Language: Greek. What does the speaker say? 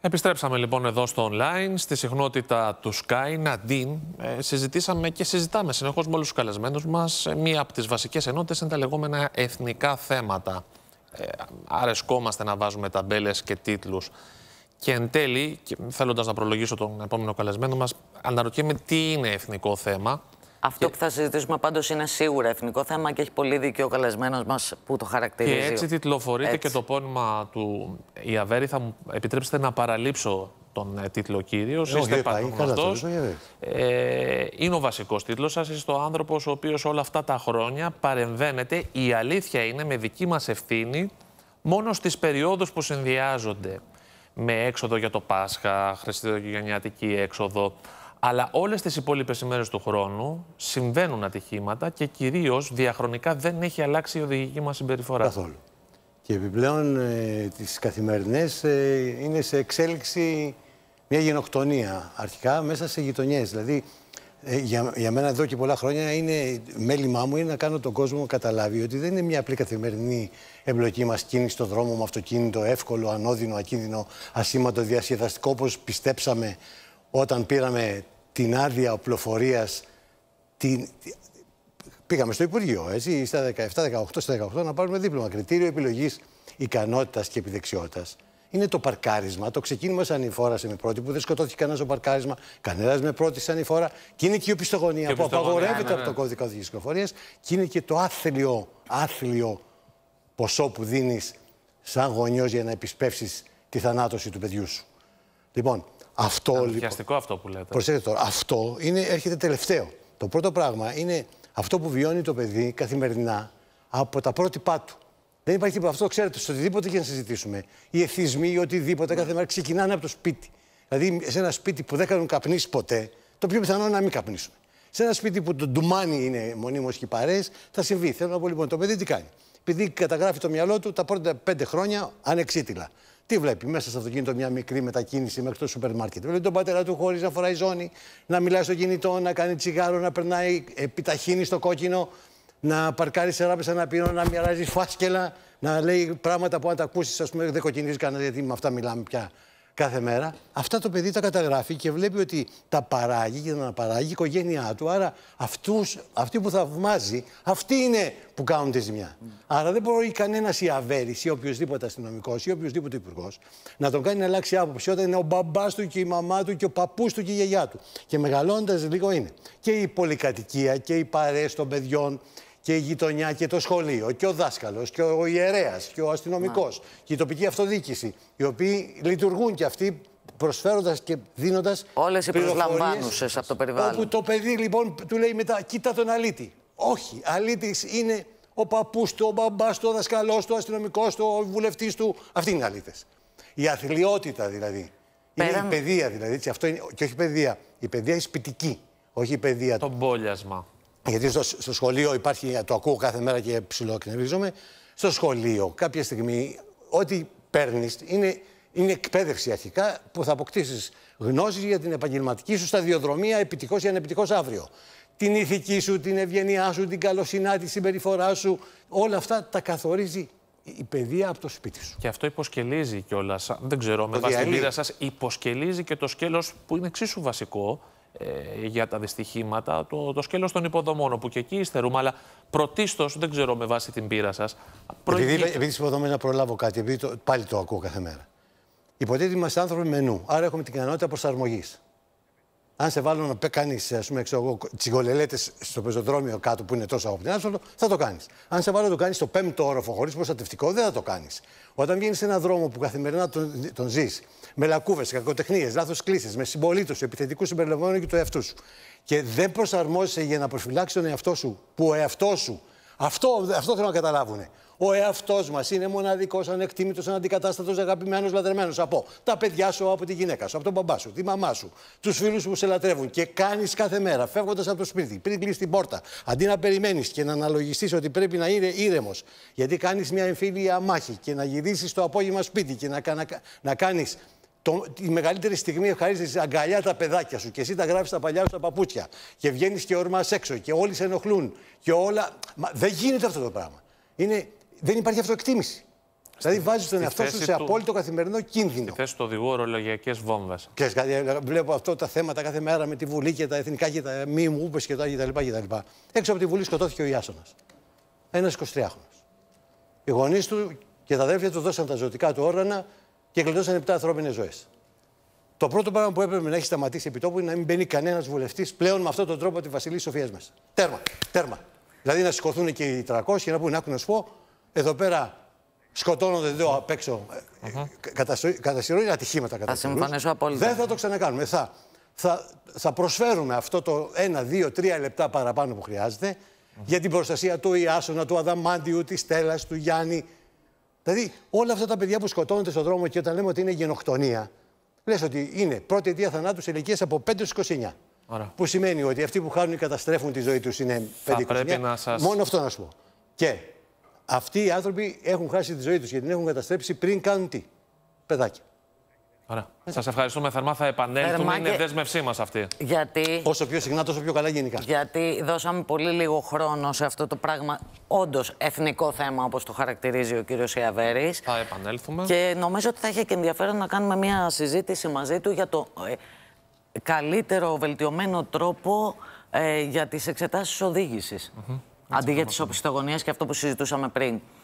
Επιστρέψαμε λοιπόν εδώ στο online, στη συχνότητα του Sky. Ναντίν, ε, συζητήσαμε και συζητάμε συνεχώς με όλους τους καλεσμένους μας. Ε, μία από τις βασικές ενότητες είναι τα λεγόμενα εθνικά θέματα. Ε, αρεσκόμαστε να βάζουμε ταμπέλες και τίτλους. Και εν τέλει, θέλοντας να προλογίσω τον επόμενο καλεσμένο μας, αναρωτιέμαι τι είναι εθνικό θέμα. Αυτό και... που θα συζητήσουμε πάντως είναι σίγουρα εθνικό θέμα και έχει πολύ δίκιο ο καλεσμένος μας που το χαρακτηρίζει. Και έτσι τιτλοφορείται έτσι. και το πόνημα του Ιαβέρη. Θα μου επιτρέψετε να παραλείψω τον ε, τίτλο κύριος. Ε, Είστε ε, παντού. Ε, είναι ο βασικός τίτλος σας. Είστε ο άνθρωπος ο οποίος όλα αυτά τα χρόνια παρεμβαίνεται. Η αλήθεια είναι με δική μας ευθύνη μόνο στις περιόδους που συνδυάζονται με έξοδο για το Πάσχα, χριστιανιατική έξοδο, αλλά όλες τις υπόλοιπες ημέρες του χρόνου συμβαίνουν ατυχήματα και κυρίως διαχρονικά δεν έχει αλλάξει η οδηγική μας συμπεριφορά. Καθόλου. Και επιπλέον ε, τις καθημερινές ε, είναι σε εξέλιξη μια γενοκτονία αρχικά μέσα σε γειτονιές. Δηλαδή ε, για, για μένα εδώ και πολλά χρόνια είναι μέλημά μου είναι να κάνω τον κόσμο καταλάβει ότι δεν είναι μια απλή καθημερινή εμπλοκή μας κίνηση στον δρόμο με αυτοκίνητο εύκολο, ανώδυνο, ακίνδυνο, ασήμαντο, διασκεδαστικό όπως πιστέψαμε όταν πήραμε την άδεια οπλοφορίας. Την... Πήγαμε στο Υπουργείο, έτσι, στα 17-18, στα 18, να πάρουμε δίπλωμα. Κριτήριο επιλογής ικανότητας και επιδεξιότητας είναι το παρκάρισμα. Το ξεκίνημα σαν η φόρα με πρώτη που δεν σκοτώθηκε κανένας στο παρκάρισμα, κανένας με πρώτη σαν η φόρα. Και είναι και η οπισθογονία που απαγορεύεται ναι, από το ναι. κώδικα οδική κυκλοφορία και είναι και το άθλιο, άθλιο ποσό που δίνεις σαν γονιός για να επισπεύσεις τη θανάτωση του παιδιού σου. Λοιπόν, αυτό λοιπόν. αυτό που λέτε. Προσέξτε Αυτό είναι, έρχεται τελευταίο. Το πρώτο πράγμα είναι αυτό που βιώνει το παιδί καθημερινά από τα πρότυπά του. Δεν υπάρχει τίποτα. Αυτό ξέρετε, σε οτιδήποτε και να συζητήσουμε. Οι εθισμοί ή οτιδήποτε κάθε μέρα ξεκινάνε από το σπίτι. Δηλαδή, σε ένα σπίτι που δεν κάνουν καπνίσει ποτέ, το πιο πιθανό είναι να μην καπνίσουν. Σε ένα σπίτι που το ντουμάνι είναι μονίμως και παρέ, θα συμβεί. Θέλω να πω λοιπόν, το παιδί τι κάνει επειδή καταγράφει το μυαλό του τα πρώτα πέντε χρόνια ανεξίτηλα. Τι βλέπει, μέσα στο αυτοκίνητο μια μικρή μετακίνηση μέχρι το σούπερ μάρκετ. Βλέπει τον πατέρα του χωρίς να φοράει ζώνη, να μιλάει στο κινητό, να κάνει τσιγάρο, να περνάει επιταχύνει στο κόκκινο, να παρκάρει σε ράπεζα να πίνω, να μοιράζει φάσκελα, να λέει πράγματα που αν τα ακούσεις, ας πούμε, δεν κοκκινίζει κανένα γιατί με αυτά μιλάμε πια κάθε μέρα, αυτά το παιδί τα καταγράφει και βλέπει ότι τα παράγει και τα παράγει η οικογένειά του. Άρα αυτούς, αυτοί που θαυμάζει, αυτοί είναι που κάνουν τη ζημιά. Άρα δεν μπορεί κανένας ή αβέρη ή οποιοδήποτε αστυνομικός ή οποιοδήποτε υπουργός να τον κάνει να αλλάξει άποψη όταν είναι ο μπαμπάς του και η μαμά του και ο παππούς του και η γιαγιά του. Και μεγαλώντας λίγο είναι. Και η πολυκατοικία και οι παρέ των παιδιών και η γειτονιά και το σχολείο και ο δάσκαλος και ο ιερέας και ο αστυνομικός ναι. και η τοπική αυτοδιοίκηση, οι οποίοι λειτουργούν και αυτοί προσφέροντας και δίνοντας. Όλες οι προσλαμβάνουσες από το περιβάλλον. Όπου το παιδί λοιπόν του λέει μετά, κοίτα τον αλήτη. Όχι, αλήτης είναι ο παππούς του, ο μπαμπάς του, ο δασκαλός του, ο αστυνομικός του, ο βουλευτής του. Αυτοί είναι αλήτες. Η αθλειότητα δηλαδή. Είναι η παιδεία δηλαδή. Και όχι η παιδεία. Η παιδεία είναι σπιτική. Όχι η παιδεία. Το μπόλιασμα. Γιατί στο, σχολείο υπάρχει, το ακούω κάθε μέρα και ψιλοκνευρίζομαι. Στο σχολείο, κάποια στιγμή, ό,τι παίρνεις είναι, είναι εκπαίδευση αρχικά που θα αποκτήσεις γνώση για την επαγγελματική σου σταδιοδρομία επιτυχώς ή ανεπιτυχώς αύριο. Την ηθική σου, την ευγένειά σου, την καλοσυνά, τη συμπεριφορά σου, όλα αυτά τα καθορίζει η παιδεία από το σπίτι σου. Και αυτό υποσκελίζει κιόλας. Δεν ξέρω, με βάση την πείρα σας, υποσκελίζει και το σκέλος που είναι εξίσου βασικό ε, για τα δυστυχήματα, το, το σκέλος των υποδομών, όπου και εκεί υστερούμε, αλλά πρωτίστως, δεν ξέρω με βάση την πείρα σας... Επειδή, τις να προλάβω κάτι, το, πάλι το ακούω κάθε μέρα. Υποτίθεται είμαστε άνθρωποι μενού, άρα έχουμε την ικανότητα προσαρμογής αν σε βάλω να κάνει τσιγολελέτες στο πεζοδρόμιο κάτω που είναι τόσο από την θα το κάνεις. Αν σε βάλουν να το κάνεις στο πέμπτο όροφο χωρίς προστατευτικό, δεν θα το κάνεις. Όταν βγαίνεις σε έναν δρόμο που καθημερινά τον, τον ζεις, με λακκούβες, κακοτεχνίες, λάθος κλήσεις, με σου, επιθετικούς συμπεριλαμβανομένου και του εαυτού σου, και δεν προσαρμόζεσαι για να προφυλάξεις τον εαυτό σου, που ο εαυτός σου αυτό, αυτό θέλω να καταλάβουν. Ο εαυτός μας είναι μοναδικός, ανεκτήμητος, αντικατάστατο, αγαπημένος, λατρεμένος. Από τα παιδιά σου, από τη γυναίκα σου, από τον μπαμπά σου, τη μαμά σου, τους φίλους που σε λατρεύουν και κάνεις κάθε μέρα, φεύγοντας από το σπίτι, πριν κλείσει την πόρτα, αντί να περιμένεις και να αναλογιστείς ότι πρέπει να είναι ήρεμος, γιατί κάνεις μια εμφύλια μάχη και να γυρίσεις το απόγευμα σπίτι και να, να, να κάνεις το, τη μεγαλύτερη στιγμή ευχαρίστησης αγκαλιά τα παιδάκια σου και εσύ τα γράφεις τα παλιά σου τα παπούτσια και βγαίνεις και όρμας έξω και όλοι σε ενοχλούν και όλα. Μα δεν γίνεται αυτό το πράγμα. Είναι, δεν υπάρχει αυτοεκτίμηση. δηλαδή βάζεις τον εαυτό σου σε απόλυτο καθημερινό κίνδυνο. Στη θέση του οδηγού ορολογιακές βόμβες. Ε, ε, βλέπω αυτό τα θέματα κάθε μέρα με τη Βουλή και τα εθνικά και τα μη μου και τα κτλ. κτλ. Έξω από τη Βουλή σκοτώθηκε ο Ιάσονας. Ένας 23χρονο. Οι γονείς του και τα αδέρφια του δώσαν τα ζωτικά του όργανα και κλειδώσαν 7 ανθρώπινες ζωές. Το πρώτο πράγμα που έπρεπε να έχει σταματήσει επί τόπου είναι να μην μπαίνει κανένας βουλευτής πλέον με αυτόν τον τρόπο τη Βασιλής Σοφίας μας. Τέρμα, τέρμα. Δηλαδή να σηκωθούν και οι 300 και να πούνε, άκου να σου πω, εδώ πέρα σκοτώνονται εδώ απ' έξω. Mm ατυχήματα κατά συμφωνήσω απόλυτα. Δεν θα το ξανακάνουμε. Θα, θα, θα προσφέρουμε αυτό το ένα, δύο, τρία λεπτά παραπάνω που χρειάζεται για την προστασία του Ιάσονα, του Αδαμάντιου, της Στέλλας, του Γιάννη, Δηλαδή, όλα αυτά τα παιδιά που σκοτώνονται στον δρόμο και όταν λέμε ότι είναι γενοκτονία, λες ότι είναι πρώτη αιτία θανάτου σε ηλικίες από 5 29. Που σημαίνει ότι αυτοί που χάνουν ή καταστρέφουν τη ζωή τους είναι 5 να σας... Μόνο αυτό να σου πω. Και αυτοί οι άνθρωποι έχουν χάσει τη ζωή τους γιατί την έχουν καταστρέψει πριν κάνουν τι. Παιδάκι. Ωραία. Σας ευχαριστούμε θερμά. Θα επανέλθουμε. Είναι και... δέσμευσή μας αυτή. Γιατί... Όσο πιο συχνά, τόσο πιο καλά γενικά. Γιατί δώσαμε πολύ λίγο χρόνο σε αυτό το πράγμα. Όντως εθνικό θέμα, όπως το χαρακτηρίζει ο κύριος Ιαβέρης. Θα επανέλθουμε. Και νομίζω ότι θα είχε και ενδιαφέρον να κάνουμε μια συζήτηση μαζί του για το ε, καλύτερο βελτιωμένο τρόπο ε, για τις εξετάσεις οδήγησης. Αντί για τις οπισθογονίες και αυτό που συζητούσαμε πριν.